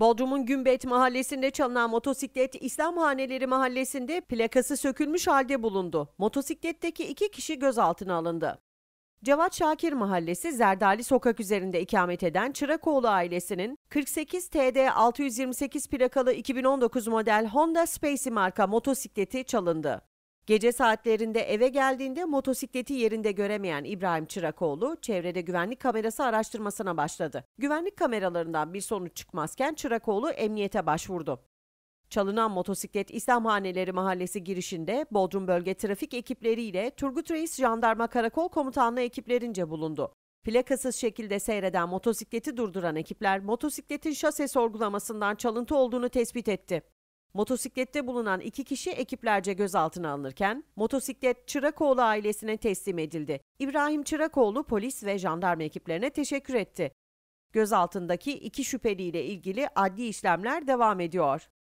Bodrum'un Gümbet mahallesinde çalınan motosiklet İslam Haneleri mahallesinde plakası sökülmüş halde bulundu. Motosikletteki iki kişi gözaltına alındı. Cevat Şakir Mahallesi Zerdali Sokak üzerinde ikamet eden Çırakoğlu ailesinin 48 TD 628 plakalı 2019 model Honda Spacey marka motosikleti çalındı. Gece saatlerinde eve geldiğinde motosikleti yerinde göremeyen İbrahim Çırakoğlu çevrede güvenlik kamerası araştırmasına başladı. Güvenlik kameralarından bir sonuç çıkmazken Çırakoğlu emniyete başvurdu. Çalınan motosiklet İslamhaneleri Mahallesi girişinde Bodrum Bölge Trafik ekipleriyle Turgut Reis Jandarma Karakol Komutanlığı ekiplerince bulundu. Plakasız şekilde seyreden motosikleti durduran ekipler motosikletin şase sorgulamasından çalıntı olduğunu tespit etti. Motosiklette bulunan iki kişi ekiplerce gözaltına alınırken motosiklet Çırakoğlu ailesine teslim edildi. İbrahim Çırakoğlu polis ve jandarma ekiplerine teşekkür etti. Gözaltındaki iki şüpheliyle ilgili adli işlemler devam ediyor.